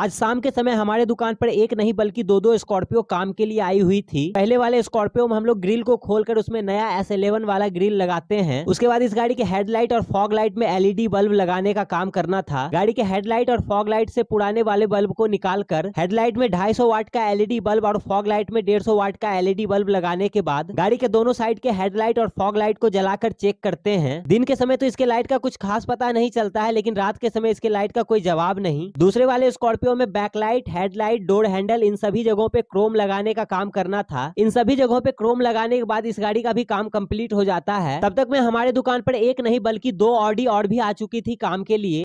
आज शाम के समय हमारे दुकान पर एक नहीं बल्कि दो दो स्कॉर्पियो काम के लिए आई हुई थी पहले वाले स्कॉर्पियो में हम लोग ग्रिल को खोलकर उसमें नया एस एलेवन वाला ग्रिल लगाते हैं उसके बाद इस गाड़ी के हेडलाइट और फॉग लाइट में एलईडी e बल्ब लगाने का काम करना था गाड़ी के हेडलाइट और फॉग लाइट से पुराने वाले बल्ब को निकाल कर हेडलाइट में ढाई वाट का एलईडी e बल्ब और फॉग लाइट में डेढ़ वाट का एलईडी e बल्ब लगाने के बाद गाड़ी के दोनों साइड के हेडलाइट और फॉग लाइट को जलाकर चेक करते हैं दिन के समय तो इसके लाइट का कुछ खास पता नहीं चलता है लेकिन रात के समय इसके लाइट का कोई जवाब नहीं दूसरे वाले स्कॉर्पियो स्कॉर्पियो में बैकलाइट हेडलाइट डोर हैंडल इन सभी जगहों पे क्रोम लगाने का काम करना था इन सभी जगहों पे क्रोम लगाने के बाद इस गाड़ी का भी काम कंप्लीट हो जाता है तब तक में हमारे दुकान पर एक नहीं बल्कि दो ऑडी और भी आ चुकी थी काम के लिए